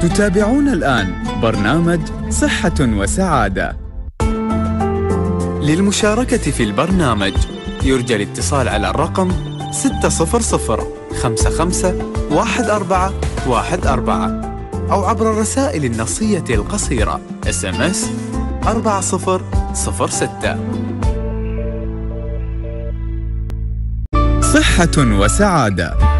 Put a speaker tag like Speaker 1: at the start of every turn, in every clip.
Speaker 1: تتابعون الآن برنامج صحة وسعادة. للمشاركة في البرنامج يرجى الاتصال على الرقم 600 واحد أربعة أو عبر الرسائل النصية القصيرة اس ام اس 4006 صحة وسعادة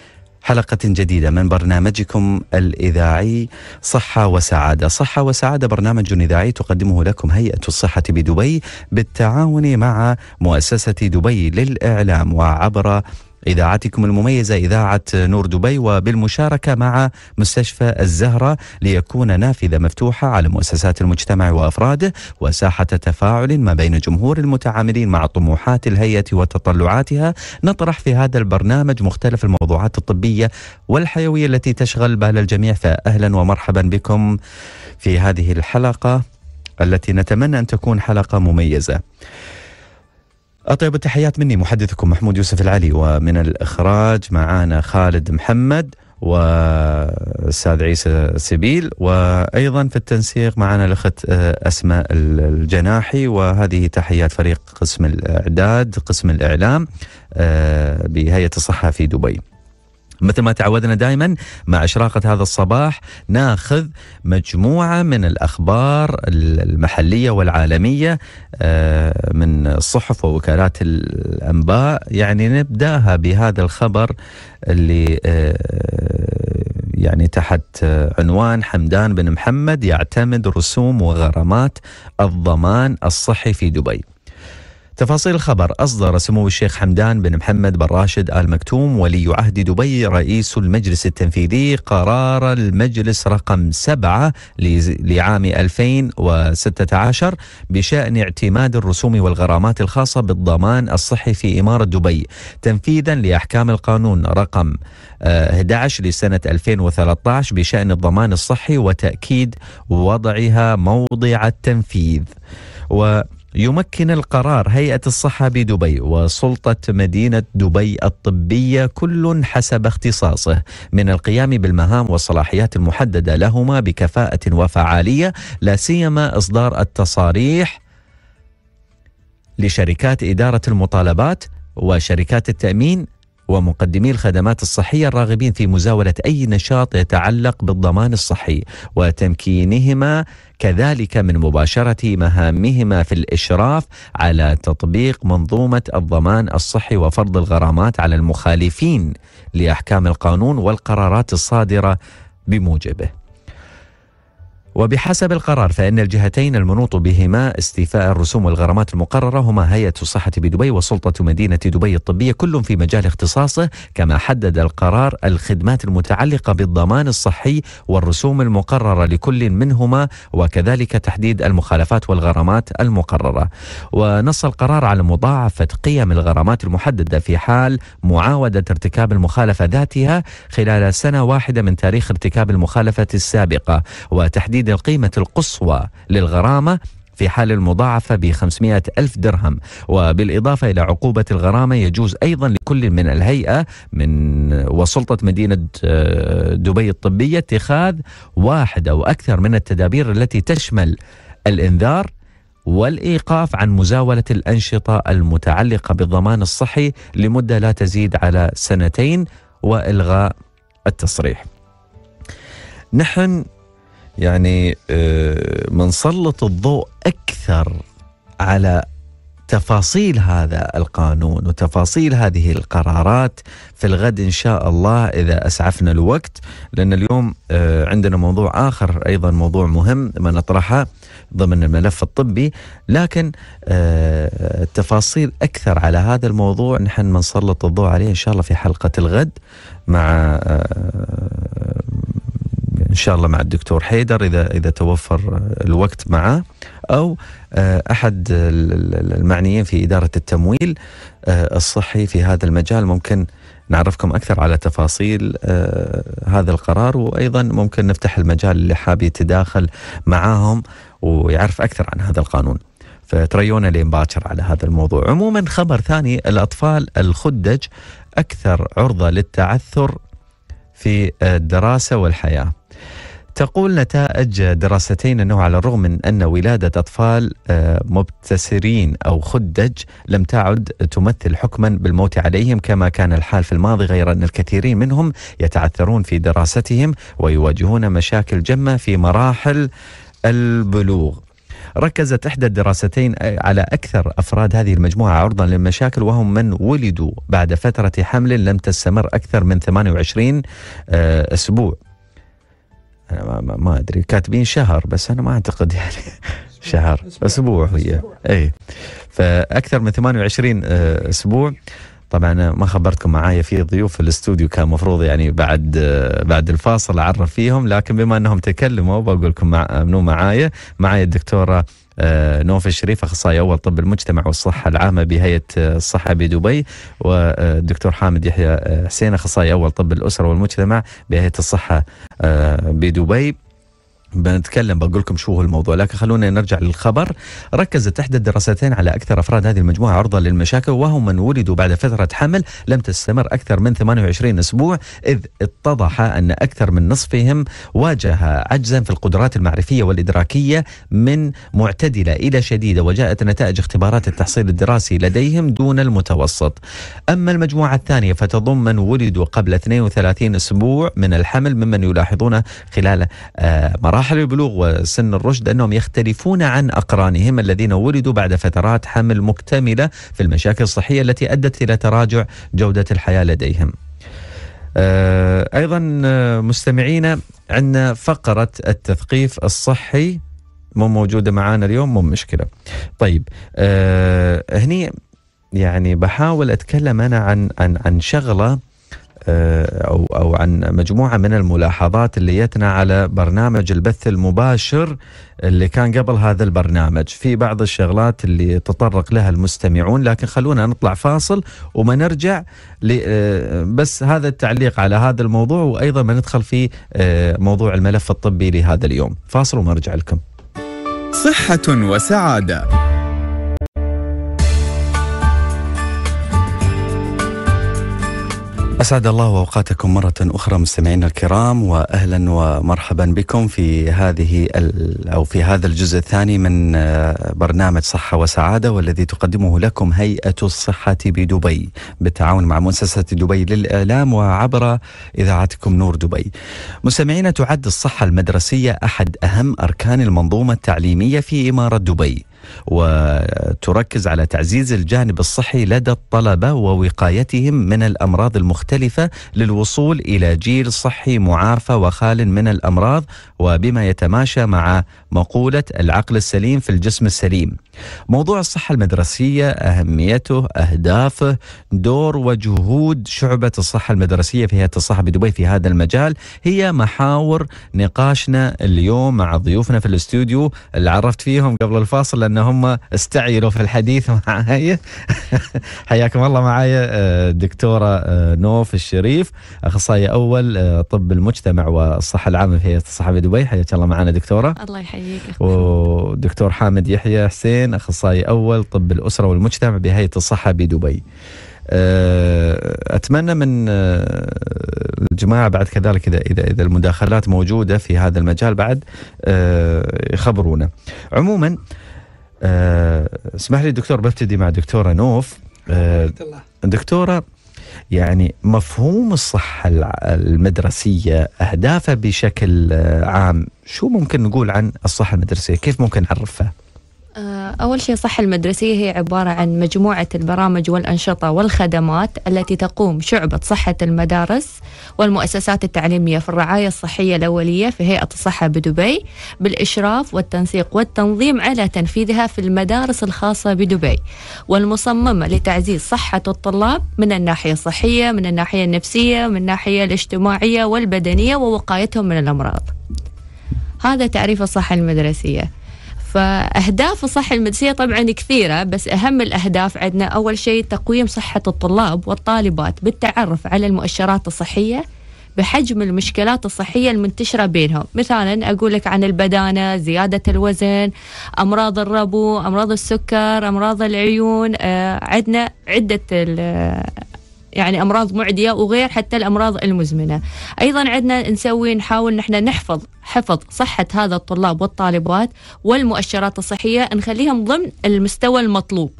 Speaker 1: حلقة جديدة من برنامجكم الإذاعي صحة وسعادة صحة وسعادة برنامج إذاعي تقدمه لكم هيئة الصحة بدبي بالتعاون مع مؤسسة دبي للإعلام وعبر إذاعتكم المميزة إذاعة نور دبي وبالمشاركة مع مستشفى الزهرة ليكون نافذة مفتوحة على مؤسسات المجتمع وأفراده وساحة تفاعل ما بين جمهور المتعاملين مع طموحات الهيئة وتطلعاتها نطرح في هذا البرنامج مختلف الموضوعات الطبية والحيوية التي تشغل بال الجميع فأهلا ومرحبا بكم في هذه الحلقة التي نتمنى أن تكون حلقة مميزة أطيب التحيات مني محدثكم محمود يوسف العلي ومن الإخراج معانا خالد محمد والأستاذ عيسى سبيل وأيضا في التنسيق معنا الأخت آه، أسماء الجناحي وهذه تحيات فريق قسم الإعداد قسم الإعلام آه، بهيئة الصحة في دبي مثل ما تعودنا دائما مع إشراقة هذا الصباح ناخذ مجموعة من الأخبار المحلية والعالمية آه، من الصحف ووكالات الأنباء يعني نبدأها بهذا الخبر اللي آه، يعني تحت آه، عنوان حمدان بن محمد يعتمد رسوم وغرامات الضمان الصحي في دبي تفاصيل الخبر أصدر سمو الشيخ حمدان بن محمد بن راشد آل مكتوم ولي عهد دبي رئيس المجلس التنفيذي قرار المجلس رقم سبعة لعام 2016 بشأن اعتماد الرسوم والغرامات الخاصة بالضمان الصحي في إمارة دبي تنفيذا لأحكام القانون رقم 11 آه، لسنة 2013 بشأن الضمان الصحي وتأكيد وضعها موضع التنفيذ و يمكن القرار هيئة الصحة بدبي وسلطة مدينة دبي الطبية كل حسب اختصاصه من القيام بالمهام والصلاحيات المحددة لهما بكفاءة وفعالية لا سيما إصدار التصاريح لشركات إدارة المطالبات وشركات التأمين ومقدمي الخدمات الصحية الراغبين في مزاولة أي نشاط يتعلق بالضمان الصحي وتمكينهما كذلك من مباشرة مهامهما في الإشراف على تطبيق منظومة الضمان الصحي وفرض الغرامات على المخالفين لأحكام القانون والقرارات الصادرة بموجبه وبحسب القرار فإن الجهتين المنوط بهما استيفاء الرسوم والغرامات المقررة هما هيئة الصحة بدبي وسلطة مدينة دبي الطبية كل في مجال اختصاصه كما حدد القرار الخدمات المتعلقة بالضمان الصحي والرسوم المقررة لكل منهما وكذلك تحديد المخالفات والغرامات المقررة ونص القرار على مضاعفة قيم الغرامات المحددة في حال معاودة ارتكاب المخالفة ذاتها خلال سنة واحدة من تاريخ ارتكاب المخالفة السابقة وتحديد تحديد القيمة القصوى للغرامة في حال المضاعفة ب 500 ألف درهم وبالإضافة إلى عقوبة الغرامة يجوز أيضا لكل من الهيئة من وسلطة مدينة آه، دبي الطبية اتخاذ واحد أو أكثر من التدابير التي تشمل الإنذار والإيقاف عن مزاولة الأنشطة المتعلقة بالضمان الصحي لمدة لا تزيد على سنتين وإلغاء التصريح. نحن يعني آه، منسلط الضوء اكثر على تفاصيل هذا القانون وتفاصيل هذه القرارات في الغد ان شاء الله اذا اسعفنا الوقت لان اليوم آه، عندنا موضوع اخر ايضا موضوع مهم ما نطرحه ضمن الملف الطبي لكن آه، تفاصيل اكثر على هذا الموضوع نحن بنسلط الضوء عليه ان شاء الله في حلقه الغد مع ان شاء الله مع الدكتور حيدر اذا اذا توفر الوقت معه او آه، احد المعنيين في اداره التمويل آه، الصحي في هذا المجال ممكن نعرفكم اكثر على تفاصيل آه، هذا القرار وايضا ممكن نفتح المجال اللي حاب يتداخل معاهم ويعرف اكثر عن هذا القانون. فتريونا لين باكر على هذا الموضوع عموما خبر ثاني الأطفال الخدج أكثر عرضة للتعثر في الدراسة والحياة تقول نتائج دراستين أنه على الرغم من أن ولادة أطفال آه، مبتسرين أو خدج لم تعد تمثل حكما بالموت عليهم كما كان الحال في الماضي غير أن الكثيرين منهم يتعثرون في دراستهم ويواجهون مشاكل جمة في مراحل البلوغ ركزت إحدى الدراستين آه، على أكثر أفراد هذه المجموعة عرضا للمشاكل وهم من ولدوا بعد فترة حمل لم تستمر أكثر من 28 آه، أسبوع انا ما, ما, ما ادري كاتبين شهر بس انا ما اعتقد يعني شهر اسبوع هي اي فاكثر من 28 آه، اسبوع طبعا ما خبرتكم معايا في ضيوف في الاستوديو كان مفروض يعني بعد آه، بعد الفاصل اعرف فيهم لكن بما انهم تكلموا بقول لكم مع منو معايا معايا الدكتوره آه، نوف الشريف اخصائي اول طب المجتمع والصحه العامه بهيئه آه، الصحه بدبي والدكتور حامد يحيى آه، حسين اخصائي اول طب الاسره والمجتمع بهيئه الصحه بدبي بنتكلم بقول لكم شو هو الموضوع لكن خلونا نرجع للخبر ركزت إحدى الدراستين على أكثر أفراد هذه المجموعة عرضة للمشاكل وهم من ولدوا بعد فترة حمل لم تستمر أكثر من 28 أسبوع إذ اتضح أن أكثر من نصفهم واجه عجزا في القدرات المعرفية والإدراكية من معتدلة إلى شديدة وجاءت نتائج اختبارات التحصيل الدراسي لديهم دون المتوسط أما المجموعة الثانية فتضم من ولدوا قبل 32 أسبوع من الحمل ممن يلاحظون خلال آه، مراحل مراحل البلوغ وسن الرشد أنهم يختلفون عن أقرانهم الذين ولدوا بعد فترات حمل مكتملة في المشاكل الصحية التي أدت إلى تراجع جودة الحياة لديهم آه، أيضا آه، مستمعينا عندنا فقرة التثقيف الصحي مو موجودة معانا اليوم مو مشكلة طيب آه، هني يعني بحاول أتكلم أنا عن عن عن شغلة آه، او او عن مجموعه من الملاحظات اللي جتنا على برنامج البث المباشر اللي كان قبل هذا البرنامج، في بعض الشغلات اللي تطرق لها المستمعون لكن خلونا نطلع فاصل وما نرجع آه، بس هذا التعليق على هذا الموضوع وايضا ما ندخل في آه، موضوع الملف الطبي لهذا اليوم، فاصل وما نرجع لكم. صحة وسعادة أسعد الله أوقاتكم مرة أخرى مستمعينا الكرام وأهلا ومرحبا بكم في هذه أو في هذا الجزء الثاني من آه، برنامج صحة وسعادة والذي تقدمه لكم هيئة الصحة بدبي بالتعاون مع مؤسسة دبي للإعلام وعبر إذاعتكم نور دبي. مستمعينا تعد الصحة المدرسية أحد أهم أركان المنظومة التعليمية في إمارة دبي وتركز على تعزيز الجانب الصحي لدى الطلبه ووقايتهم من الامراض المختلفه للوصول الى جيل صحي معافى وخال من الامراض وبما يتماشى مع مقوله العقل السليم في الجسم السليم. موضوع الصحة المدرسية أهميته أهدافه دور وجهود شعبة الصحة المدرسية في هيئة الصحة بدبي في هذا المجال هي محاور نقاشنا اليوم مع ضيوفنا في الاستوديو اللي عرفت فيهم قبل الفاصل لأن هم استعيروا في الحديث معاي حياكم الله معاي الدكتورة آه، آه، نوف الشريف أخصائي أول آه، طب المجتمع والصحة العامة في هيئة الصحة بدبي حياك الله معنا دكتورة الله يحييك ودكتور حامد يحيى حسين شهرين اخصائي اول طب الاسره والمجتمع بهيئه الصحه بدبي. آه، اتمنى من آه، الجماعه بعد كذلك اذا اذا اذا المداخلات موجوده في هذا المجال بعد آه، يخبرونا. عموما اسمح لي دكتور ببتدي مع دكتوره نوف. دكتوره يعني مفهوم الصحة المدرسية أهدافها بشكل عام شو ممكن نقول عن الصحة المدرسية كيف ممكن نعرفها
Speaker 2: آه، أول شيء الصحة المدرسية هي عبارة عن مجموعة البرامج والأنشطة والخدمات التي تقوم شعبة صحة المدارس والمؤسسات التعليمية في الرعاية الصحية الأولية في هيئة الصحة بدبي بالإشراف والتنسيق والتنظيم على تنفيذها في المدارس الخاصة بدبي والمصممة لتعزيز صحة الطلاب من الناحية الصحية من الناحية النفسية من الناحية الاجتماعية والبدنية ووقايتهم من الأمراض هذا تعريف الصحة المدرسية فأهداف الصحة المدرسية طبعا كثيرة بس أهم الأهداف عندنا أول شيء تقويم صحة الطلاب والطالبات بالتعرف على المؤشرات الصحية بحجم المشكلات الصحية المنتشرة بينهم مثلا أقول لك عن البدانة زيادة الوزن أمراض الربو أمراض السكر أمراض العيون آه، عندنا عدة يعني امراض معديه وغير حتى الامراض المزمنه ايضا عندنا نسوي نحاول نحن نحفظ حفظ صحه هذا الطلاب والطالبات والمؤشرات الصحيه نخليهم ضمن المستوى المطلوب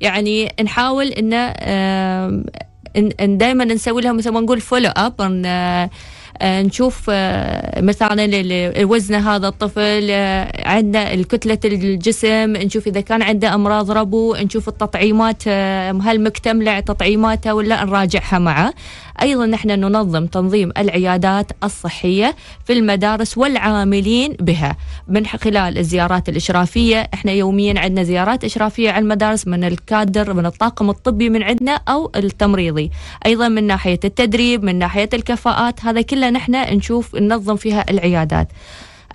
Speaker 2: يعني نحاول ان دائما نسوي لهم مثل ما نقول فولو اب آه، نشوف آه، مثلا وزن هذا الطفل آه، عندنا كتلة الجسم نشوف إذا كان عنده أمراض ربو نشوف التطعيمات هل مكتملة تطعيماته ولا نراجعها معه أيضا نحن ننظم تنظيم العيادات الصحية في المدارس والعاملين بها من خلال الزيارات الإشرافية احنا يوميا عندنا زيارات إشرافية على المدارس من الكادر من الطاقم الطبي من عندنا أو التمريضي أيضا من ناحية التدريب من ناحية الكفاءات هذا كله نحن نشوف ننظم فيها العيادات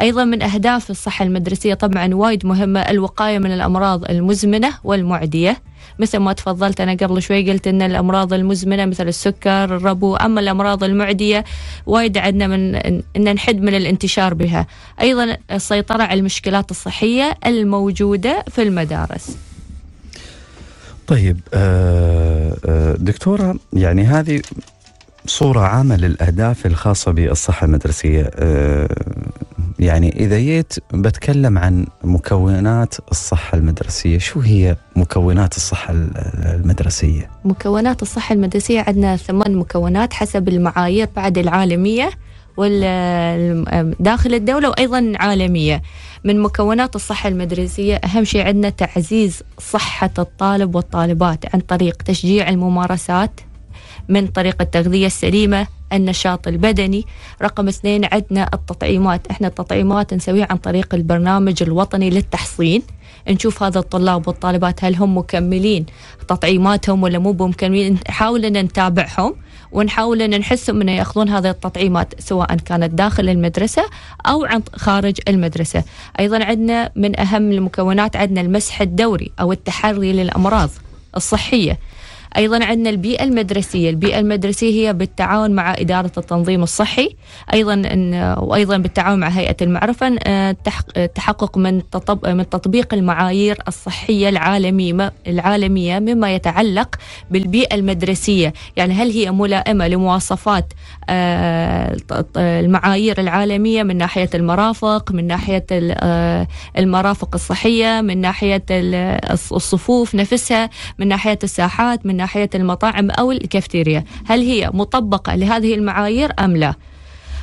Speaker 2: أيضا من أهداف الصحة المدرسية طبعا وايد مهمة الوقاية من الأمراض المزمنة والمعدية مثل ما تفضلت أنا قبل شوي قلت أن الأمراض المزمنة مثل السكر الربو أما الأمراض المعدية وايد عندنا من أن نحد من الانتشار بها أيضا السيطرة على المشكلات الصحية الموجودة في المدارس
Speaker 1: طيب آه، آه، دكتورة يعني هذه صورة عامة للأهداف الخاصة بالصحة المدرسية آه، يعني إذا جيت بتكلم عن مكونات الصحة المدرسية شو هي مكونات الصحة المدرسية؟
Speaker 2: مكونات الصحة المدرسية عندنا ثمان مكونات حسب المعايير بعد العالمية داخل الدولة وأيضا عالمية من مكونات الصحة المدرسية أهم شيء عندنا تعزيز صحة الطالب والطالبات عن طريق تشجيع الممارسات من طريق التغذية السليمة النشاط البدني رقم اثنين عندنا التطعيمات احنا التطعيمات نسويها عن طريق البرنامج الوطني للتحصين نشوف هذا الطلاب والطالبات هل هم مكملين تطعيماتهم ولا مو مكملين نحاول ان نتابعهم ونحاول ان نحسهم انه ياخذون هذه التطعيمات سواء كانت داخل المدرسه او عن خارج المدرسه ايضا عندنا من اهم المكونات عندنا المسح الدوري او التحري للامراض الصحيه أيضا عندنا البيئة المدرسية البيئة المدرسية هي بالتعاون مع إدارة التنظيم الصحي أيضا وأيضا بالتعاون مع هيئة المعرفة التحقق آه، آه، من من تطبيق المعايير الصحية العالمية العالمية مما يتعلق بالبيئة المدرسية يعني هل هي ملائمة لمواصفات آه، المعايير العالمية من ناحية المرافق من ناحية المرافق الصحية من ناحية الصفوف نفسها من ناحية الساحات من من ناحية المطاعم أو الكافتيريا هل هي مطبقة لهذه المعايير أم لا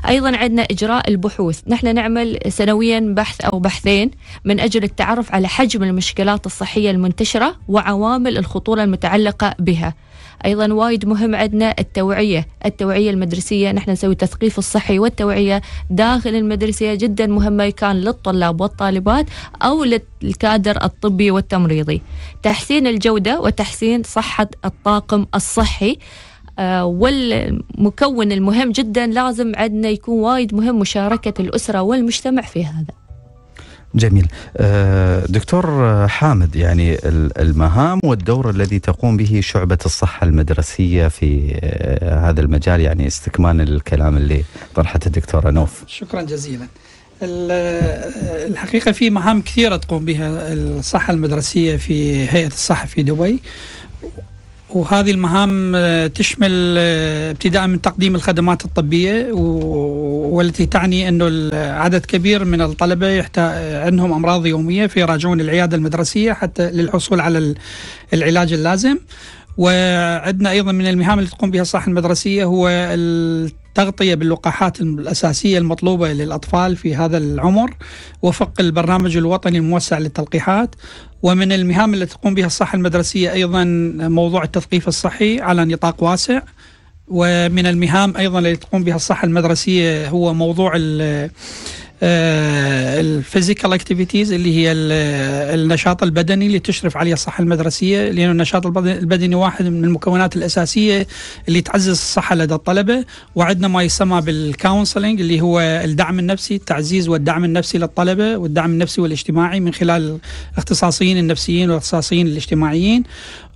Speaker 2: ايضا عندنا اجراء البحوث نحن نعمل سنويا بحث او بحثين من اجل التعرف على حجم المشكلات الصحيه المنتشره وعوامل الخطوره المتعلقه بها ايضا وايد مهم عندنا التوعيه التوعيه المدرسيه نحن نسوي التثقيف الصحي والتوعيه داخل المدرسه جدا مهمه كان للطلاب والطالبات او للكادر الطبي والتمريضي تحسين الجوده وتحسين صحه الطاقم الصحي آه، والمكون المهم جدا لازم عندنا يكون وايد مهم مشاركه الاسره والمجتمع في هذا
Speaker 1: جميل آه، دكتور حامد يعني المهام والدور الذي تقوم به شعبة الصحة المدرسية في آه، هذا المجال يعني استكمال الكلام اللي طرحته الدكتورة نوف
Speaker 3: شكرا جزيلا آه، الحقيقة في مهام كثيرة تقوم بها الصحة المدرسية في هيئة الصحة في دبي وهذه المهام آه، تشمل آه، ابتداء من تقديم الخدمات الطبيه والتي تعني انه عدد كبير من الطلبه آه، عندهم امراض يوميه فيراجعون العياده المدرسيه حتى للحصول على العلاج اللازم وعندنا ايضا من المهام اللي تقوم بها الصحه المدرسيه هو التغطيه باللقاحات الاساسيه المطلوبه للاطفال في هذا العمر وفق البرنامج الوطني الموسع للتلقيحات ومن المهام التي تقوم بها الصحة المدرسية أيضا موضوع التثقيف الصحي على نطاق واسع ومن المهام أيضا التي تقوم بها الصحة المدرسية هو موضوع آه، الفيزيكال اكتيفيتيز اللي هي النشاط البدني اللي تشرف عليه الصحه المدرسيه لانه النشاط البدني واحد من المكونات الاساسيه اللي تعزز الصحه لدى الطلبه وعندنا ما يسمى بالكونسلنج اللي هو الدعم النفسي التعزيز والدعم النفسي للطلبه والدعم النفسي والاجتماعي من خلال الاختصاصيين النفسيين والاختصاصيين الاجتماعيين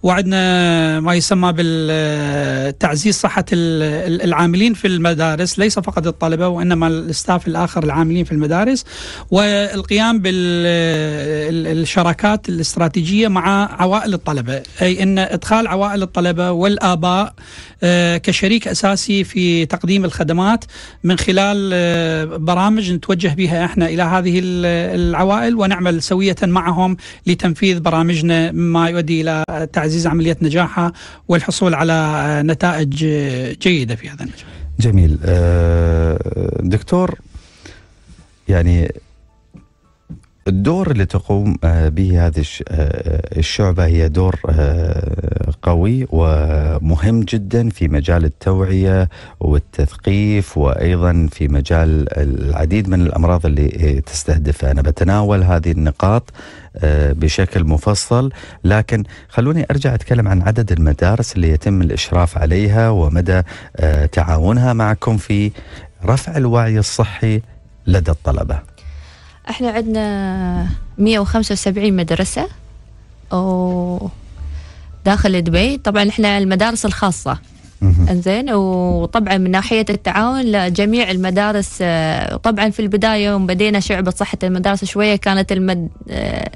Speaker 3: وعندنا ما يسمى بالتعزيز صحة العاملين في المدارس ليس فقط الطلبة وإنما الاستاف الآخر العاملين في المدارس والقيام بالشراكات الاستراتيجية مع عوائل الطلبة أي أن إدخال عوائل الطلبة والآباء آه، كشريك أساسي في تقديم الخدمات من خلال آه، برامج نتوجه بها إحنا إلى هذه العوائل ونعمل سوية معهم لتنفيذ برامجنا مما يؤدي إلى تعزيز تعزيز عملية نجاحها والحصول على نتائج جيدة في هذا المجال
Speaker 1: جميل آه، دكتور يعني الدور اللي تقوم آه، به هذه آه، آه، الشعبة هي دور قوي ومهم جدا في مجال التوعية والتثقيف وأيضا في مجال العديد من الأمراض اللي تستهدفها أنا بتناول هذه النقاط بشكل مفصل لكن خلوني أرجع أتكلم عن عدد المدارس اللي يتم الإشراف عليها ومدى تعاونها معكم في رفع الوعي الصحي لدى الطلبه
Speaker 2: احنا عندنا 175 مدرسة و داخل دبي طبعا احنا المدارس الخاصة انزين وطبعا من ناحية التعاون لجميع المدارس آه، طبعا في البداية يوم بدينا شعبة صحة المدارس شوية كانت المد... آه،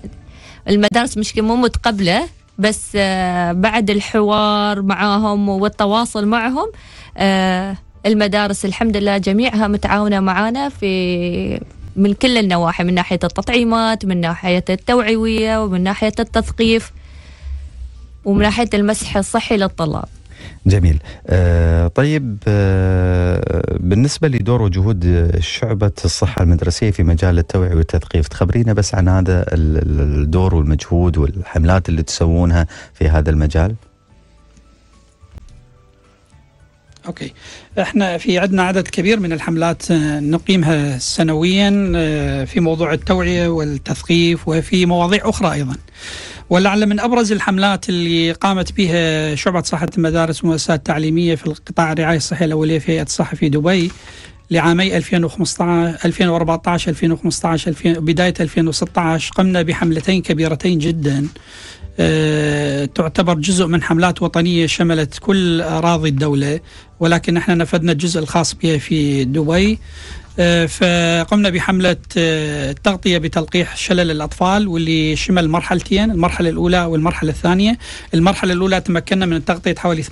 Speaker 2: المدارس مش مو متقبلة بس آه، بعد الحوار معاهم والتواصل معهم المدارس الحمد لله جميعها متعاونة معانا في من كل النواحي من ناحية التطعيمات من ناحية التوعوية ومن ناحية التثقيف ومن ناحية المسح الصحي للطلاب
Speaker 1: جميل آه طيب آه بالنسبة لدور وجهود شعبة الصحة المدرسية في مجال التوعية والتثقيف تخبرينا بس عن هذا الدور والمجهود والحملات اللي تسوونها في هذا المجال
Speaker 3: اوكي احنا في عندنا عدد كبير من الحملات آه، نقيمها سنويا آه، في موضوع التوعيه والتثقيف وفي مواضيع اخرى ايضا. ولعل من ابرز الحملات اللي قامت بها شعبه صحه المدارس والمؤسسات التعليميه في القطاع الرعايه الصحيه الاوليه في هيئه الصحه في دبي لعامي 2015 2014 2015 2000 بدايه 2016 قمنا بحملتين كبيرتين جدا آه، تعتبر جزء من حملات وطنيه شملت كل اراضي الدوله ولكن احنا نفذنا الجزء الخاص بها في دبي آه، فقمنا بحملة التغطية آه، بتلقيح شلل الأطفال واللي شمل مرحلتين المرحلة الأولى والمرحلة الثانية المرحلة الأولى تمكنا من تغطية حوالي 80%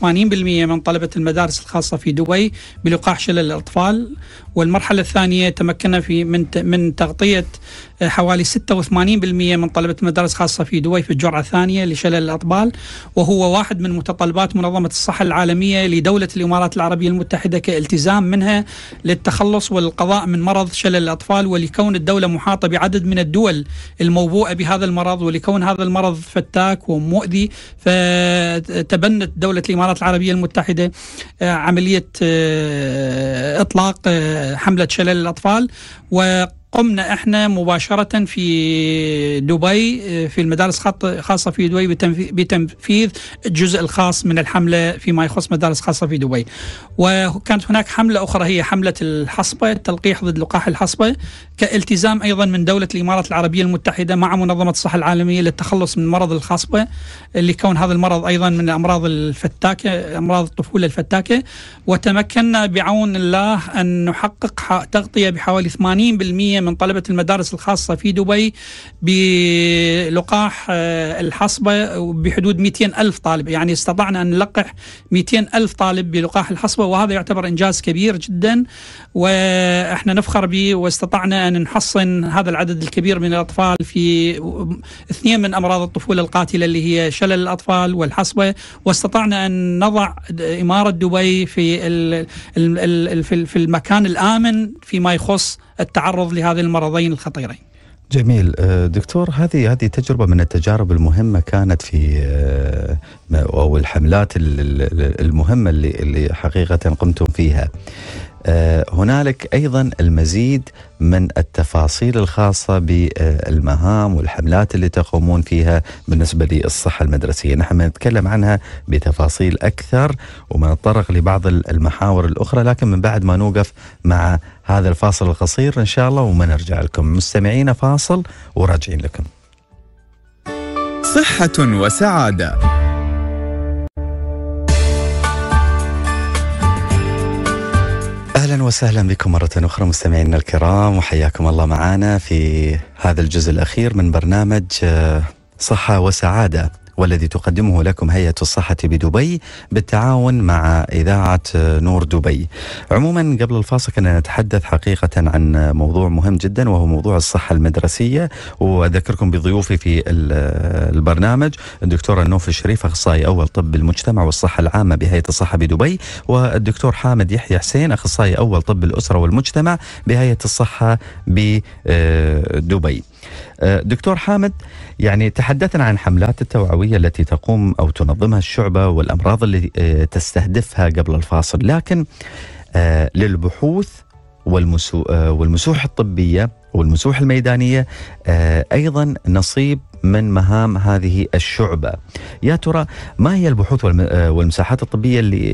Speaker 3: من طلبة المدارس الخاصة في دبي بلقاح شلل الأطفال والمرحلة الثانية تمكنا في من من تغطية آه، حوالي 86% من طلبة المدارس الخاصة في دبي في الجرعة الثانية لشلل الأطفال وهو واحد من متطلبات منظمة الصحة العالمية لدولة الإمارات العربية المتحدة كالتزام منها للتخلص والقضاء من مرض شلل الأطفال ولكون الدولة محاطة بعدد من الدول الموبوءة بهذا المرض ولكون هذا المرض فتاك ومؤذي فتبنت دولة الإمارات العربية المتحدة آه، عملية آه، إطلاق آه، حملة شلل الأطفال و قمنا احنا مباشره في دبي آه، في المدارس خاصه في دبي بتنفيذ الجزء الخاص من الحمله فيما يخص مدارس خاصه في دبي. وكانت هناك حمله اخرى هي حمله الحصبه التلقيح ضد لقاح الحصبه كالتزام ايضا من دوله الامارات العربيه المتحده مع منظمه الصحه العالميه للتخلص من مرض الحصبه اللي كون هذا المرض ايضا من الامراض الفتاكه امراض الطفوله الفتاكه وتمكنا بعون الله ان نحقق تغطيه بحوالي 80% من طلبة المدارس الخاصة في دبي بلقاح آه، الحصبة بحدود 200 ألف طالب يعني استطعنا أن نلقح 200 ألف طالب بلقاح الحصبة وهذا يعتبر إنجاز كبير جدا وإحنا نفخر به واستطعنا أن نحصن هذا العدد الكبير من الأطفال في اثنين من أمراض الطفولة القاتلة اللي هي شلل الأطفال والحصبة واستطعنا أن نضع إمارة دبي في في المكان الآمن فيما يخص التعرض لهذه المرضين الخطيرين
Speaker 1: جميل أه، دكتور هذه هذه تجربه من التجارب المهمه كانت في أه، او الحملات المهمه اللي اللي حقيقه قمتم فيها. آه، هنالك ايضا المزيد من التفاصيل الخاصه بالمهام والحملات اللي تقومون فيها بالنسبه للصحه المدرسيه، نحن نتكلم عنها بتفاصيل اكثر ونتطرق لبعض المحاور الاخرى لكن من بعد ما نوقف مع هذا الفاصل القصير ان شاء الله وما نرجع لكم، مستمعينا فاصل وراجعين لكم. صحه وسعاده اهلا وسهلا بكم مره اخرى مستمعينا الكرام وحياكم الله معنا في هذا الجزء الاخير من برنامج آه، صحه وسعاده والذي تقدمه لكم هيئة الصحة بدبي بالتعاون مع إذاعة نور دبي عموما قبل الفاصل كنا نتحدث حقيقة عن موضوع مهم جدا وهو موضوع الصحة المدرسية وأذكركم بضيوفي في البرنامج الدكتورة نوف الشريف أخصائي أول طب المجتمع والصحة العامة بهيئة الصحة بدبي والدكتور حامد يحيى حسين أخصائي أول طب الأسرة والمجتمع بهيئة الصحة بدبي آه، دكتور حامد يعني تحدثنا عن حملات التوعويه التي تقوم او تنظمها الشعبه والامراض اللي آه، تستهدفها قبل الفاصل لكن آه، للبحوث والمسوح الطبيه والمسوح الميدانيه ايضا نصيب من مهام هذه الشعبة يا ترى ما هي البحوث والمساحات الطبية اللي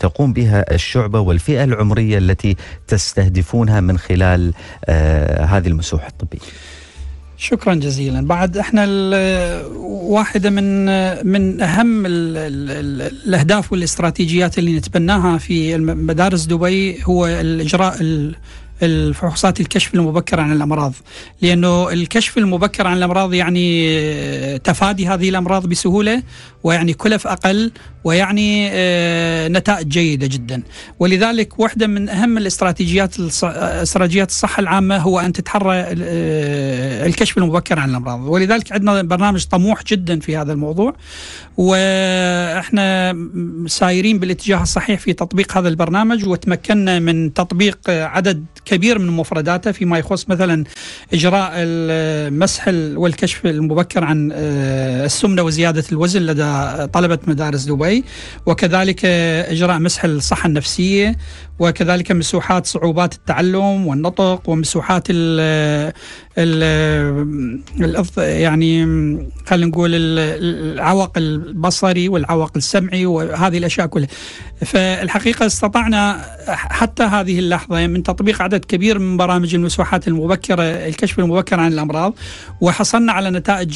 Speaker 1: تقوم بها الشعبة والفئة العمرية التي تستهدفونها من خلال هذه المسوح الطبية
Speaker 3: شكرا جزيلا بعد احنا واحده من من اهم الـ الـ الاهداف والاستراتيجيات اللي نتبناها في مدارس دبي هو الاجراء الفحوصات الكشف المبكر عن الامراض لانه الكشف المبكر عن الامراض يعني تفادي هذه الامراض بسهوله ويعني كلف اقل ويعني آه، نتائج جيده جدا ولذلك واحده من اهم الاستراتيجيات استراتيجيات الصحه العامه هو ان تتحرى آه، الكشف المبكر عن الامراض ولذلك عندنا برنامج طموح جدا في هذا الموضوع واحنا سايرين بالاتجاه الصحيح في تطبيق هذا البرنامج وتمكنا من تطبيق عدد كبير من مفرداته فيما يخص مثلا اجراء المسح والكشف المبكر عن آه، السمنه وزياده الوزن لدى طلبه مدارس دبي شوي وكذلك إجراء مسح الصحة النفسية وكذلك مسوحات صعوبات التعلم والنطق ومسوحات يعني خلينا نقول العوق البصري والعوق السمعي وهذه الاشياء كلها فالحقيقه استطعنا حتى هذه اللحظه يعني من تطبيق عدد كبير من برامج المسوحات المبكره الكشف المبكر عن الامراض وحصلنا على نتائج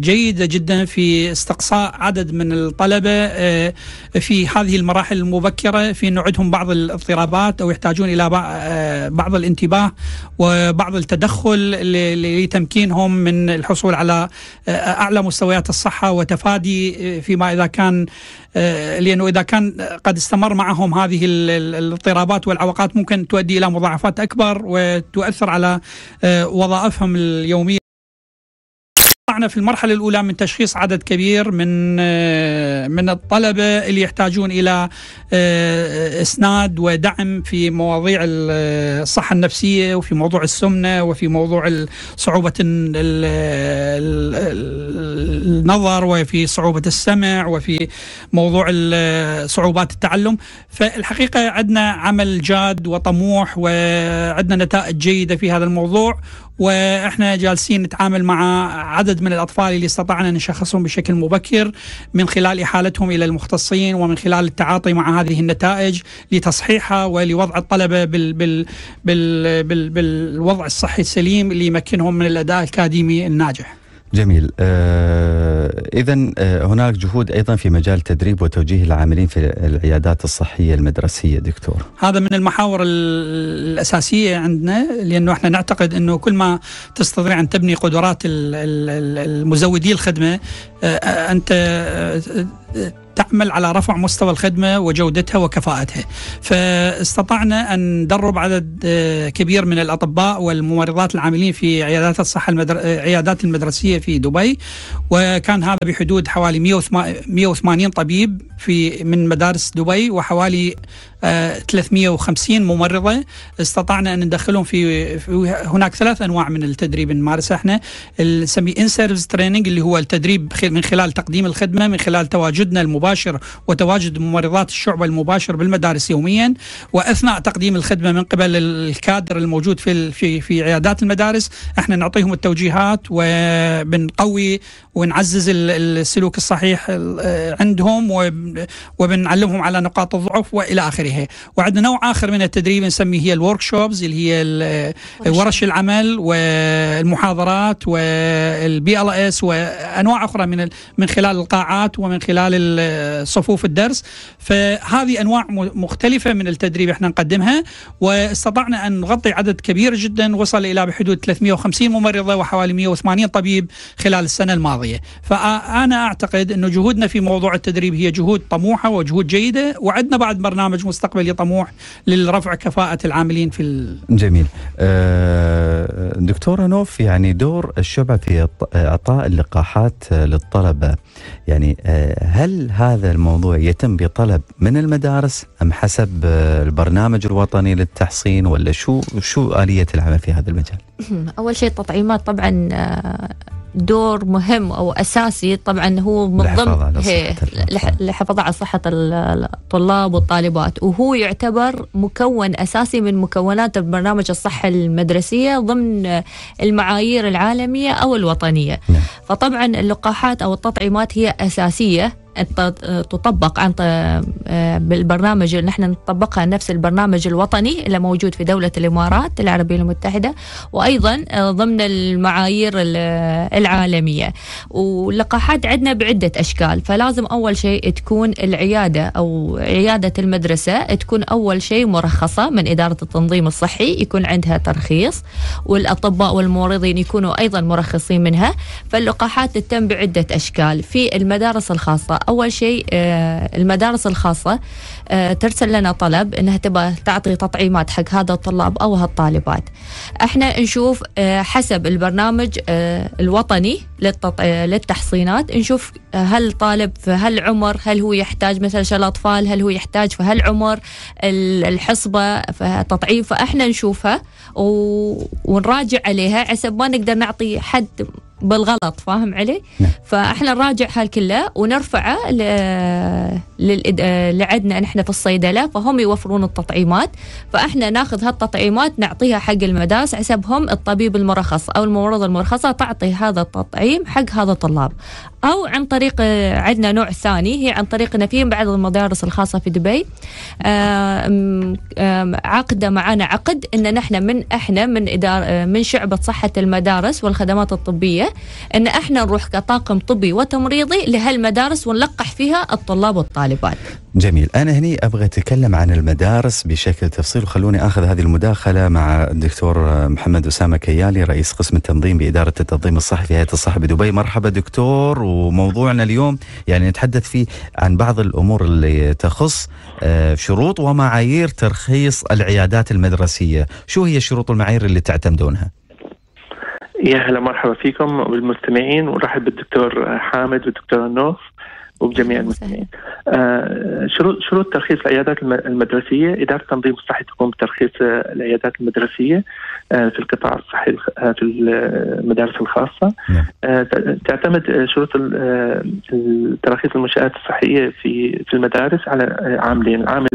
Speaker 3: جيده جدا في استقصاء عدد من الطلبه آه، في هذه المراحل المبكره في انه عندهم بعض الاضطرابات او يحتاجون الى آه، بعض الانتباه وبعض التدخل لتمكينهم من الحصول على آه، اعلى مستويات الصحه وتفادي آه، فيما اذا كان آه، لانه اذا كان قد استمر معهم هذه الاضطرابات والعوقات ممكن تؤدي الى مضاعفات اكبر وتؤثر على وظائفهم اليوميه استطعنا في المرحله الاولى من تشخيص عدد كبير من آه، من الطلبه اللي يحتاجون الى آه، اسناد ودعم في مواضيع آه، الصحه النفسيه وفي موضوع السمنه وفي موضوع صعوبه النظر وفي صعوبه السمع وفي موضوع صعوبات التعلم فالحقيقه عندنا عمل جاد وطموح وعندنا نتائج جيده في هذا الموضوع واحنا جالسين نتعامل مع عدد من الاطفال اللي استطعنا نشخصهم بشكل مبكر من خلال احالتهم الى المختصين ومن خلال التعاطي مع هذه النتائج لتصحيحها ولوضع الطلبه بال بال بال بال بالوضع الصحي السليم اللي يمكنهم من الاداء الاكاديمي الناجح.
Speaker 1: جميل آه اذا آه، هناك جهود ايضا في مجال تدريب وتوجيه العاملين في العيادات الصحيه المدرسيه دكتور
Speaker 3: هذا من المحاور الاساسيه عندنا لانه احنا نعتقد انه كل ما تستطيع ان تبني قدرات المزودي الخدمه آه، آه، انت تعمل على رفع مستوى الخدمه وجودتها وكفاءتها. فاستطعنا ان ندرب عدد آه، كبير من الاطباء والممرضات العاملين في عيادات الصحه المدر... آه، عيادات المدرسيه في دبي وكان هذا بحدود حوالي 180 طبيب في من مدارس دبي وحوالي 350 آه، ممرضه استطعنا ان ندخلهم في, هناك ثلاث انواع من التدريب نمارسه احنا نسميه ان سيرفيس تريننج اللي هو التدريب من خلال تقديم الخدمه من خلال تواجدنا المباشر المباشر وتواجد ممرضات الشعبة المباشر بالمدارس يوميا وأثناء تقديم الخدمة من قبل الكادر الموجود في في في عيادات المدارس احنا نعطيهم التوجيهات وبنقوي ونعزز السلوك الصحيح عندهم وبنعلمهم على نقاط الضعف والى اخره وعندنا نوع اخر من التدريب نسميه هي الورك شوبز اللي هي ورش العمل والمحاضرات والبي ال اس وانواع اخرى من من خلال القاعات ومن خلال صفوف الدرس فهذه انواع مختلفه من التدريب احنا نقدمها واستطعنا ان نغطي عدد كبير جدا وصل الى بحدود 350 ممرضه وحوالي 180 طبيب خلال السنه الماضيه فانا اعتقد انه جهودنا في موضوع التدريب هي جهود طموحه وجهود جيده وعدنا بعد برنامج مستقبلي طموح لرفع كفاءه العاملين في ال...
Speaker 1: جميل آه، دكتور دكتوره نوف يعني دور الشعبه في اعطاء اللقاحات للطلبه يعني آه، هل هذا الموضوع يتم بطلب من المدارس ام حسب البرنامج الوطني للتحصين ولا شو شو اليه العمل
Speaker 2: في هذا المجال؟ اول شيء التطعيمات طبعا آه، دور مهم او اساسي طبعا هو من ضمن الحفاظ على صحه إيه، الطلاب والطالبات وهو يعتبر مكون اساسي من مكونات البرنامج الصحي المدرسيه ضمن المعايير العالميه او الوطنيه نعم. فطبعا اللقاحات او التطعيمات هي اساسيه تطبق عن آه، بالبرنامج اللي نحن نطبقها نفس البرنامج الوطني اللي موجود في دولة الإمارات العربية المتحدة وأيضا آه، ضمن المعايير آه، العالمية واللقاحات عندنا بعدة أشكال فلازم أول شيء تكون العيادة أو عيادة المدرسة تكون أول شيء مرخصة من إدارة التنظيم الصحي يكون عندها ترخيص والأطباء والممرضين يكونوا أيضا مرخصين منها فاللقاحات تتم بعدة أشكال في المدارس الخاصة اول شيء آه، المدارس الخاصه آه، ترسل لنا طلب انها تبغى تعطي تطعيمات حق هذا الطلاب او هالطالبات احنا نشوف آه، حسب البرنامج الوطني للتحصينات نشوف هل طالب في هالعمر هل هو يحتاج مثلا اطفال هل هو يحتاج في هالعمر الحصبه تطعيم فاحنا نشوفها ونراجع عليها حسب ما نقدر نعطي حد بالغلط فاهم علي؟ نعم. فاحنا نراجع هالكله ونرفعه ل... لعدنا احنا في الصيدله فهم يوفرون التطعيمات فاحنا ناخذ هالتطعيمات نعطيها حق المدارس حسبهم الطبيب المرخص او الممرضه المرخصه تعطي هذا التطعيم حق هذا الطلاب او عن طريق عندنا نوع ثاني هي عن طريق في بعض المدارس الخاصه في دبي عقده معنا عقد ان نحن من احنا من اداره من شعبه صحه المدارس والخدمات الطبيه ان احنا نروح كطاقم طبي وتمريضي لهالمدارس ونلقح فيها الطلاب والطالبات
Speaker 1: جميل أنا هني أبغى أتكلم عن المدارس بشكل تفصيل وخلوني أخذ هذه المداخلة مع الدكتور محمد أسامة كيالي رئيس قسم التنظيم بإدارة التنظيم الصحي في هيئة الصحة بدبي مرحبا دكتور وموضوعنا اليوم يعني نتحدث فيه عن بعض الأمور اللي تخص آه، شروط ومعايير ترخيص العيادات المدرسية شو هي الشروط والمعايير اللي تعتمدونها؟
Speaker 4: يا هلا مرحبا فيكم والمستمعين ورحب بالدكتور حامد والدكتور نوف وبجميع المسلمين. آه شروط ترخيص العيادات المدرسيه اداره التنظيم الصحي تقوم بترخيص آه، العيادات المدرسيه آه، في القطاع الصحي آه، في المدارس الخاصه. نعم. تعتمد شروط تراخيص المنشات الصحيه في في المدارس على عاملين، العامل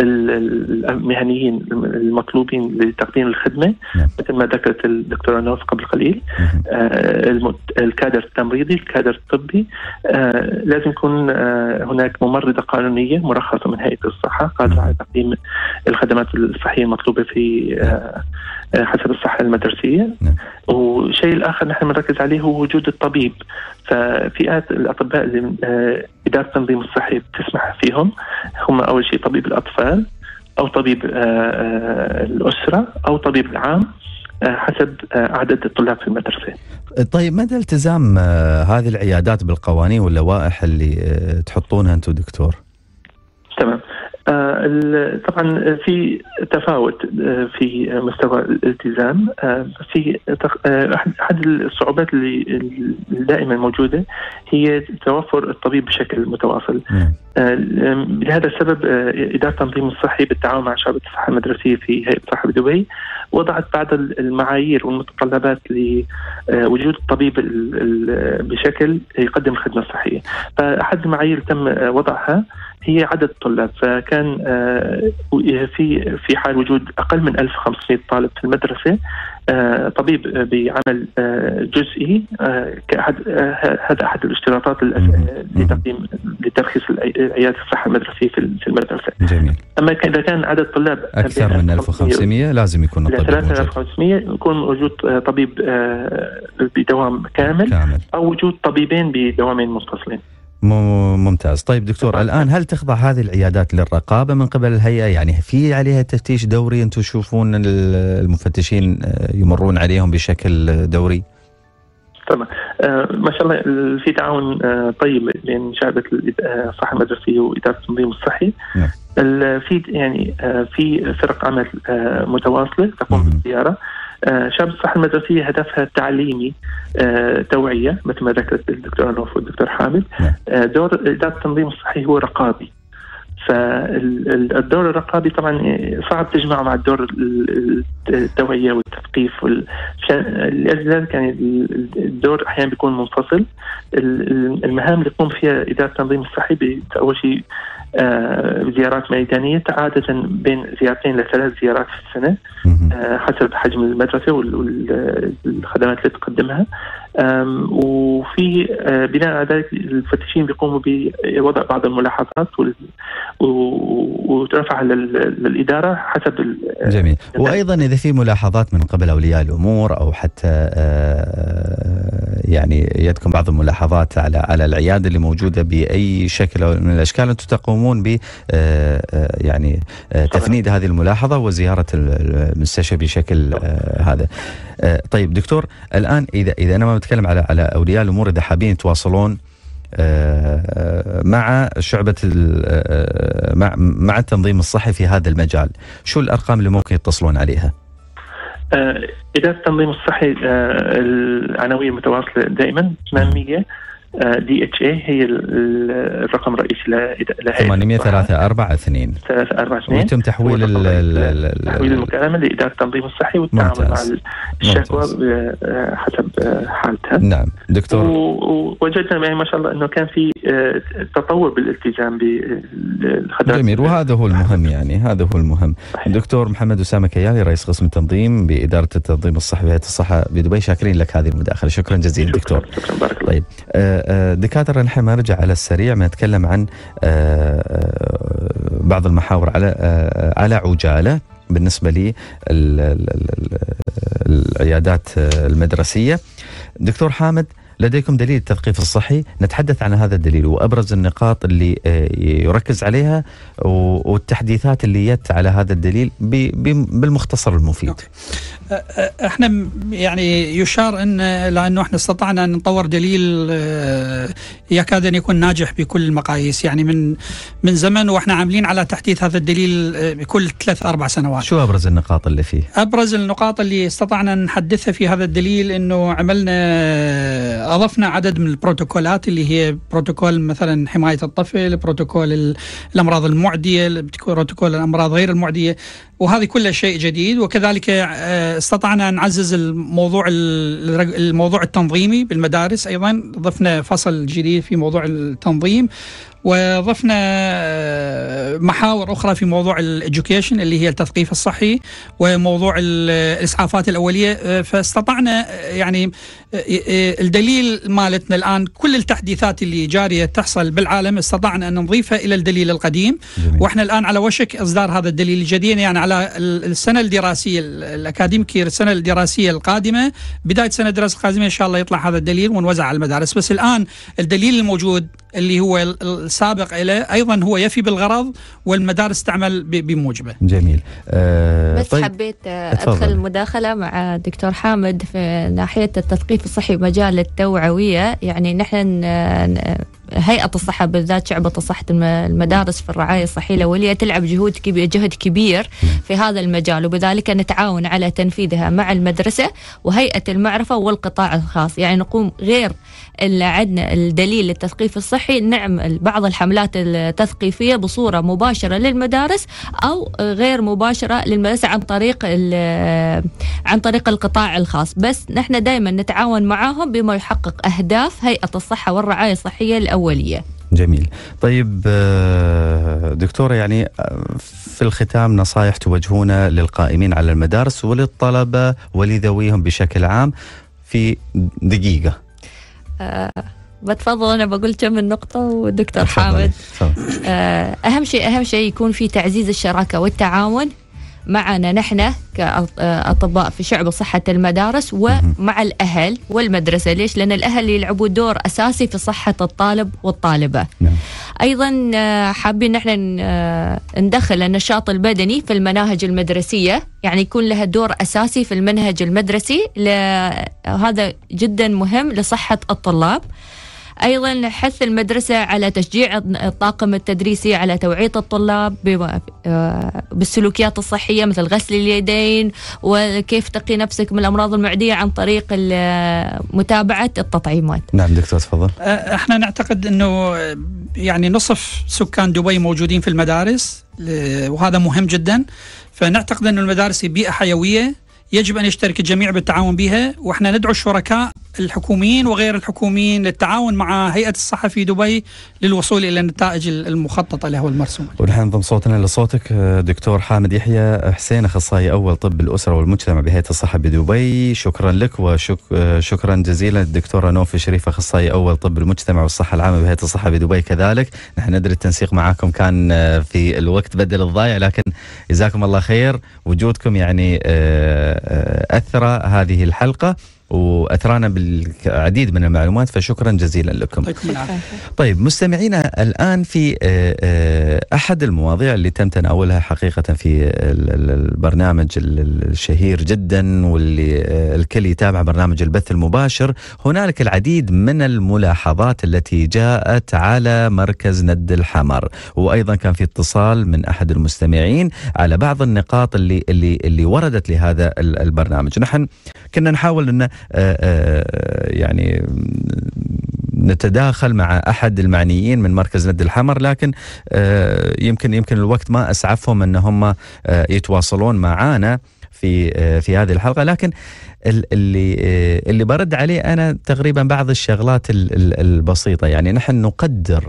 Speaker 4: المهنيين المطلوبين لتقديم الخدمه نعم. مثل ما ذكرت الدكتوره نوف قبل قليل الكادر التمريضي، الكادر الطبي لازم يكون آه، هناك ممرضه قانونيه مرخصه من هيئه الصحه قادره على تقديم الخدمات الصحيه المطلوبه في آه، آه، حسب الصحه المدرسيه نعم. والشيء الاخر نحن بنركز عليه هو وجود الطبيب ففئات الاطباء اللي اداره التنظيم الصحي بتسمح فيهم هم اول شيء طبيب الاطفال او طبيب الاسره او طبيب العام حسب عدد الطلاب في المدرسه.
Speaker 1: طيب مدى التزام آه، هذه العيادات بالقوانين واللوائح اللي آه، تحطونها انتم دكتور؟
Speaker 4: تمام آه، طبعا في تفاوت آه، في مستوى الالتزام آه، في احد الصعوبات اللي دائما موجوده هي توفر الطبيب بشكل متواصل لهذا السبب اداره التنظيم الصحي بالتعاون مع شعبه الصحه المدرسيه في هيئه صحه دبي وضعت بعض المعايير والمتطلبات لوجود الطبيب بشكل يقدم الخدمه الصحيه فاحد المعايير تم وضعها هي عدد الطلاب فكان آه، في في حال وجود اقل من 1500 طالب في المدرسه آه، طبيب آه، بعمل جزئي كأحد هذا احد الاشتراطات لتقديم لترخيص عياده الصحه المدرسيه في المدرسه. جميل. اما اذا كان عدد الطلاب اكثر من 1500 لازم يكون الطبيب 3500 يكون وجود طبيب بدوام كامل, كامل او وجود طبيبين بدوامين منفصلين.
Speaker 1: ممتاز طيب دكتور الآن هل تخضع هذه العيادات للرقابة من قبل الهيئة يعني في عليها تفتيش دوري أنتم تشوفون المفتشين آه، يمرون عليهم بشكل دوري
Speaker 4: تمام آه ما شاء الله في تعاون آه طيب بين شعبة الصحة آه، المدرسية وإدارة التنظيم الصحي نعم. في يعني آه في فرق عمل آه متواصلة تقوم بالزيارة آه، شباب الصحه المدرسيه هدفها التعليمي آه، توعيه مثل ما ذكرت الدكتور نوف والدكتور حامد نعم. آه، دور اداره التنظيم الصحي هو رقابي فالدور الرقابي طبعا صعب تجمعه مع الدور التوعيه والتثقيف لذلك لاجل ذلك يعني الدور احيانا بيكون منفصل المهام اللي يقوم فيها اداره التنظيم الصحي اول شيء آه، زيارات ميدانية عادة بين زيارتين لثلاث زيارات في السنة آه، حسب حجم المدرسة والخدمات اللي تقدمها وفي آه، بناء على ذلك المفتشين بيقوموا بوضع بعض الملاحظات وترفع للإدارة حسب
Speaker 1: جميل وأيضا إذا في ملاحظات من قبل أولياء الأمور أو حتى يعني يدكم بعض الملاحظات على على العياده اللي موجوده باي شكل او من الاشكال انتم تقومون ب آه، آه، يعني آه، تفنيد هذه الملاحظه وزياره المستشفى بشكل هذا. طيب دكتور الان اذا اذا انا ما بتكلم على على اولياء الامور اذا حابين يتواصلون مع شعبة مع مع التنظيم الصحي في هذا المجال شو الأرقام اللي ممكن يتصلون عليها؟
Speaker 4: آه، اداره التنظيم الصحي آه، العناوين المتواصله دائما 800 دي اتش اي هي الرقم الرئيسي لها 843 3 4 2 ويتم
Speaker 1: تحويل تحويل
Speaker 4: المكالمه لاداره التنظيم الصحي والتعامل مع الشكوى آه، حسب آه، حالتها نعم دكتور ووجدنا يعني ما شاء الله انه كان في آه، تطور بالالتزام بالخدمات
Speaker 1: جميل وهذا هو المهم يعني هذا هو المهم صحيح. دكتور محمد اسامه كيالي رئيس قسم التنظيم باداره التنظيم الصحي بهيئه الصحه بدبي شاكرين لك هذه المداخله شكرا جزيلا شكرا دكتور شكرا بارك الله طيب آه، دكاتره نحن ما نرجع على السريع ما نتكلم عن آه، آه، بعض المحاور على على عجاله بالنسبه للعيادات المدرسيه دكتور حامد لديكم دليل التثقيف الصحي نتحدث عن هذا الدليل وابرز النقاط اللي آه، يركز عليها والتحديثات اللي جت على هذا الدليل بالمختصر المفيد.
Speaker 3: احنا يعني يشار ان لانه احنا استطعنا ان نطور دليل آه، يكاد ان يكون ناجح بكل المقاييس يعني من من زمن واحنا عاملين على تحديث هذا الدليل آه، بكل ثلاث اربع سنوات. شو
Speaker 1: ابرز النقاط اللي فيه؟
Speaker 3: ابرز النقاط اللي استطعنا نحدثها في هذا الدليل انه عملنا اضفنا عدد من البروتوكولات اللي هي بروتوكول مثلا حمايه الطفل، بروتوكول الامراض المعديه، بروتوكول الامراض غير المعديه، وهذه كلها شيء جديد وكذلك آه، استطعنا نعزز الموضوع الموضوع التنظيمي بالمدارس ايضا ضفنا فصل جديد في موضوع التنظيم وضفنا آه، محاور اخرى في موضوع الاديوكيشن اللي هي التثقيف الصحي وموضوع آه، الاسعافات الاوليه آه، فاستطعنا يعني الدليل مالتنا الان كل التحديثات اللي جاريه تحصل بالعالم استطعنا ان نضيفها الى الدليل القديم جميل. واحنا الان على وشك اصدار هذا الدليل الجديد يعني على السنه الدراسيه الاكاديميكيه السنه الدراسيه القادمه بدايه سنه الدراسه القادمه ان شاء الله يطلع هذا الدليل ونوزع على المدارس بس الان الدليل الموجود اللي هو سابق إليه أيضا هو يفي بالغرض والمدارس تعمل بموجبه جميل أه بس طيب. حبيت
Speaker 2: أدخل أتفضل. مداخلة مع دكتور حامد في ناحية التثقيف الصحي ومجال التوعوية يعني نحن هيئة الصحة بالذات شعبة صحة المدارس في الرعاية الصحية الأولية تلعب جهود كبير جهد كبير في هذا المجال وبذلك نتعاون على تنفيذها مع المدرسة وهيئة المعرفة والقطاع الخاص يعني نقوم غير اللي عندنا الدليل للتثقيف الصحي نعمل بعض الحملات التثقيفية بصورة مباشرة للمدارس أو غير مباشرة للمدرسة عن طريق عن طريق القطاع الخاص بس نحن دائما نتعاون معاهم بما يحقق أهداف هيئة الصحة والرعاية الصحية الأولية
Speaker 1: جميل طيب آه، دكتورة يعني آه، في الختام نصائح توجهونها للقائمين على المدارس وللطلبة ولذويهم بشكل عام في دقيقة
Speaker 2: أه بتفضل انا بقول كم النقطة ودكتور حامد أه اهم شيء اهم شيء يكون في تعزيز الشراكة والتعاون معنا نحن كأطباء في شعب صحة المدارس ومع الأهل والمدرسة ليش؟ لأن الأهل يلعبوا دور أساسي في صحة الطالب والطالبة نعم. أيضا آه، حابين نحن آه، ندخل النشاط البدني في المناهج المدرسية يعني يكون لها دور أساسي في المنهج المدرسي هذا جدا مهم لصحة الطلاب أيضا حث المدرسة على تشجيع الطاقم التدريسي على توعية الطلاب آه، بالسلوكيات الصحية مثل غسل اليدين وكيف تقي نفسك من الأمراض المعدية عن طريق متابعة التطعيمات نعم دكتور تفضل أه،
Speaker 3: احنا نعتقد أنه يعني نصف سكان دبي موجودين في المدارس وهذا مهم جدا فنعتقد أن المدارس بيئة حيوية يجب أن يشترك الجميع بالتعاون بها وإحنا ندعو الشركاء الحكوميين وغير الحكوميين للتعاون مع هيئة الصحة في دبي للوصول إلى النتائج المخططة لها والمرسومة
Speaker 1: ونحن نضم صوتنا لصوتك دكتور حامد يحيى حسين أخصائي أول طب الأسرة والمجتمع بهيئة الصحة بدبي شكرا لك وشكرا جزيلا الدكتورة نوف شريف أخصائي أول طب المجتمع والصحة العامة بهيئة الصحة بدبي كذلك نحن ندري التنسيق معاكم كان آه، في الوقت بدل الضايع لكن جزاكم الله خير وجودكم يعني آه، آه، أثر هذه الحلقة واثرانا بالعديد من المعلومات فشكرا جزيلا لكم. طيب مستمعينا الان في آه، آه، احد المواضيع اللي تم تناولها حقيقه في البرنامج الشهير جدا واللي آه، الكل يتابع برنامج البث المباشر، هنالك العديد من الملاحظات التي جاءت على مركز ند الحمر، وايضا كان في اتصال من احد المستمعين على بعض النقاط اللي اللي اللي وردت لهذا البرنامج، نحن كنا نحاول ان آه، آه، يعني نتداخل مع احد المعنيين من مركز ند الحمر لكن آه، يمكن يمكن الوقت ما اسعفهم ان هم يتواصلون معانا في في هذه الحلقه لكن اللي اللي برد عليه انا تقريبا بعض الشغلات البسيطه يعني نحن نقدر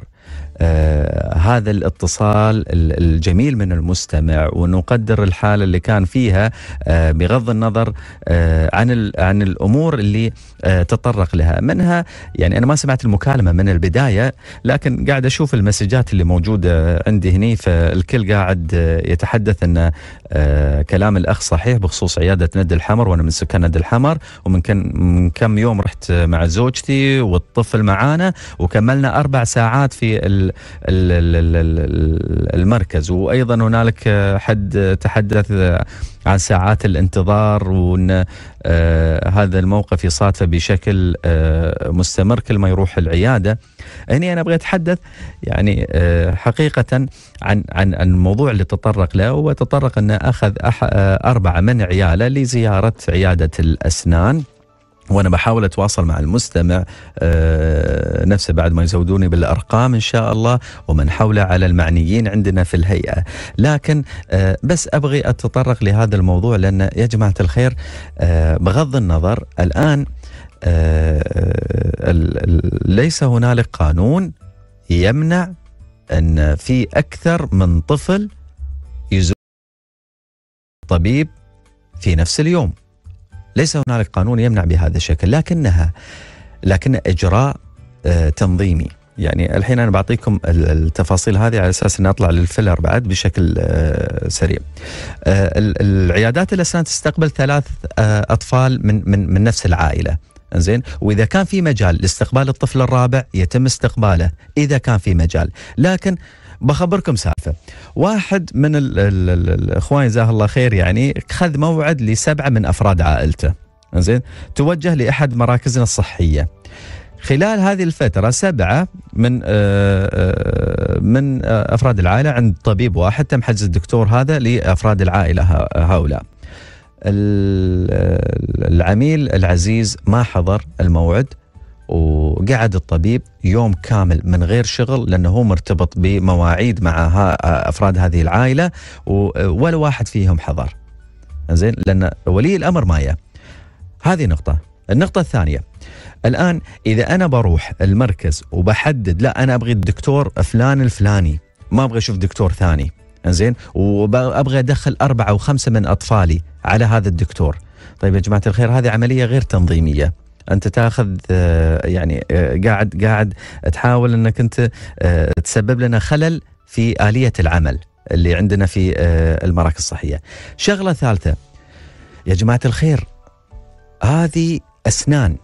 Speaker 1: آه هذا الاتصال الجميل من المستمع ونقدر الحاله اللي كان فيها آه بغض النظر آه عن عن الامور اللي آه، تطرق لها منها يعني انا ما سمعت المكالمه من البدايه لكن قاعد اشوف المسجات اللي موجوده عندي هني فالكل قاعد آه، يتحدث ان آه، كلام الاخ صحيح بخصوص عياده ند الحمر وانا من سكان ند الحمر ومن كان من كم يوم رحت مع زوجتي والطفل معانا وكملنا اربع ساعات في المركز وايضا هنالك حد تحدث عن ساعات الانتظار وان آه، هذا الموقف يصادفه بشكل آه، مستمر كل ما يروح العياده هنا انا ابغى اتحدث يعني آه، حقيقه عن عن الموضوع اللي تطرق له هو تطرق انه اخذ اربعه من عياله لزياره عياده الاسنان وانا بحاول اتواصل مع المستمع آه، نفسه بعد ما يزودوني بالارقام ان شاء الله ومن حوله على المعنيين عندنا في الهيئه لكن آه، بس ابغي اتطرق لهذا الموضوع لان يا جماعه الخير آه، بغض النظر الان ليس هنالك قانون يمنع ان في اكثر من طفل يزور طبيب في نفس اليوم ليس هنالك قانون يمنع بهذا الشكل لكنها لكن إجراء آه، تنظيمي يعني الحين انا بعطيكم التفاصيل هذه على اساس اني اطلع للفيلر بعد بشكل آه، سريع. آه، العيادات الاسنان تستقبل ثلاث اطفال من من من نفس العائله. زين واذا كان في مجال لاستقبال الطفل الرابع يتم استقباله اذا كان في مجال لكن بخبركم سالفه واحد من الاخوان جزاه الله خير يعني خذ موعد لسبعه من افراد عائلته زين توجه لاحد مراكزنا الصحيه خلال هذه الفترة سبعة من آه، آه، من آه، أفراد العائلة عند طبيب واحد تم حجز الدكتور هذا لأفراد العائلة هؤلاء العميل العزيز ما حضر الموعد وقعد الطبيب يوم كامل من غير شغل لانه هو مرتبط بمواعيد مع افراد هذه العائله ولا واحد فيهم حضر. زين لان ولي الامر ما يأ. هذه نقطه. النقطه الثانيه الان اذا انا بروح المركز وبحدد لا انا ابغي الدكتور فلان الفلاني ما ابغى اشوف دكتور ثاني. زين وابغى ادخل اربعه وخمسه من اطفالي على هذا الدكتور. طيب يا جماعه الخير هذه عمليه غير تنظيميه. انت تاخذ آه، يعني آه، قاعد قاعد تحاول انك انت آه، تسبب لنا خلل في اليه العمل اللي عندنا في المراكز الصحيه. شغله ثالثه يا جماعه الخير هذه اسنان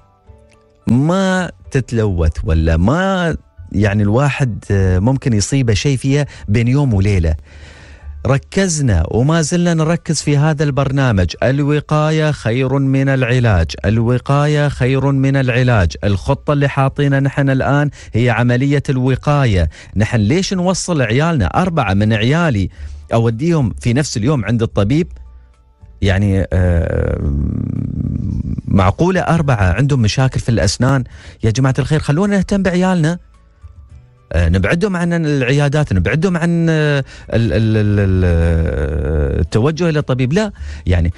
Speaker 1: ما تتلوث ولا ما يعني الواحد ممكن يصيبه شيء فيها بين يوم وليله ركزنا وما زلنا نركز في هذا البرنامج الوقاية خير من العلاج الوقاية خير من العلاج الخطة اللي حاطينا نحن الآن هي عملية الوقاية نحن ليش نوصل عيالنا أربعة من عيالي أوديهم في نفس اليوم عند الطبيب يعني آه، معقولة أربعة عندهم مشاكل في الأسنان يا جماعة الخير خلونا نهتم بعيالنا آه، نبعدهم عن العيادات نبعدهم عن آه، آه، التوجه الى الطبيب لا يعني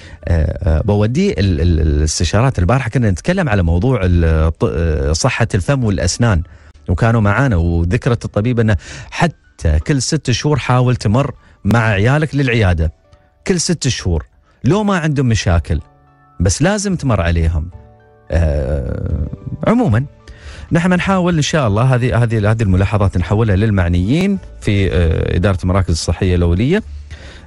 Speaker 1: بودي الاستشارات البارحه كنا نتكلم على موضوع صحه الفم والاسنان وكانوا معانا وذكرت الطبيب انه حتى كل ست شهور حاول تمر مع عيالك للعياده كل ست شهور لو ما عندهم مشاكل بس لازم تمر عليهم عموما نحن نحاول ان شاء الله هذه هذه هذه الملاحظات نحولها للمعنيين في آه، اداره المراكز الصحيه الاوليه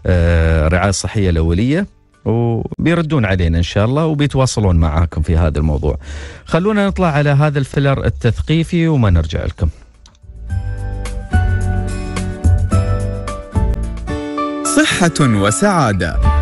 Speaker 1: الرعايه آه، الصحيه الاوليه وبيردون علينا ان شاء الله وبيتواصلون معاكم في هذا الموضوع. خلونا نطلع على هذا الفلر التثقيفي وما نرجع لكم. صحة وسعادة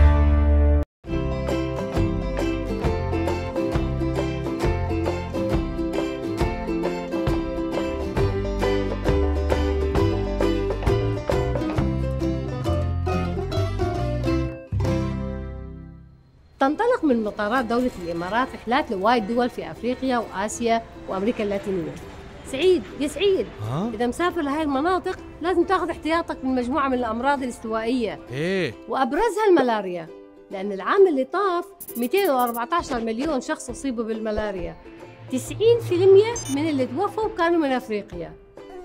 Speaker 5: من مطارات دولة الإمارات رحلات لوايد دول في أفريقيا وآسيا وأمريكا اللاتينية سعيد يا سعيد ها؟ إذا مسافر لهاي المناطق لازم تاخذ احتياطك من مجموعة من الأمراض الاستوائية إيه؟ وأبرزها الملاريا لأن العام اللي طاف 214 مليون شخص أصيبوا بالملاريا 90% من اللي توفوا كانوا من أفريقيا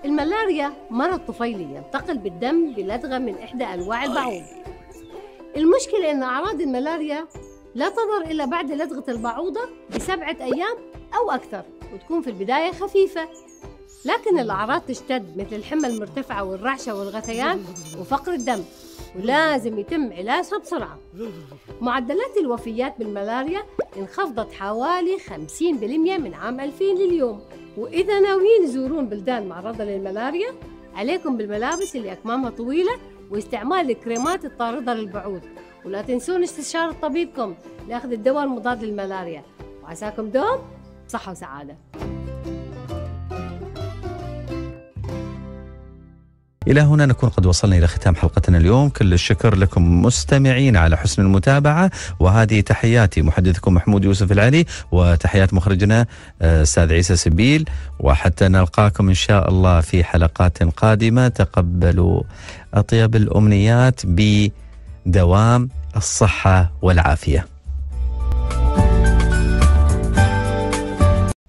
Speaker 5: الملاريا مرض طفيلي ينتقل بالدم بلدغة من إحدى أنواع البعوض المشكلة أن أعراض الملاريا لا تظهر إلا بعد لدغة البعوضة بسبعة أيام أو أكثر وتكون في البداية خفيفة لكن الأعراض تشتد مثل الحمى المرتفعة والرعشة والغثيان وفقر الدم ولازم يتم علاجها بسرعة معدلات الوفيات بالملاريا انخفضت حوالي 50% من عام 2000 لليوم وإذا ناويين تزورون بلدان معرضة للملاريا عليكم بالملابس اللي أكمامها طويلة واستعمال الكريمات الطاردة للبعوض ولا تنسون استشارة طبيبكم لأخذ الدواء المضاد للملاريا وعساكم دوم صحة وسعادة
Speaker 1: إلى هنا نكون قد وصلنا إلى ختام حلقتنا اليوم كل الشكر لكم مستمعين على حسن المتابعة وهذه تحياتي محدثكم محمود يوسف العلي وتحيات مخرجنا آه، أستاذ عيسى سبيل وحتى نلقاكم إن شاء الله في حلقات قادمة تقبلوا أطيب الأمنيات ب دوام الصحة والعافية.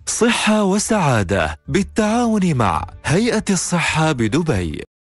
Speaker 1: صحة وسعادة بالتعاون مع هيئة الصحة بدبي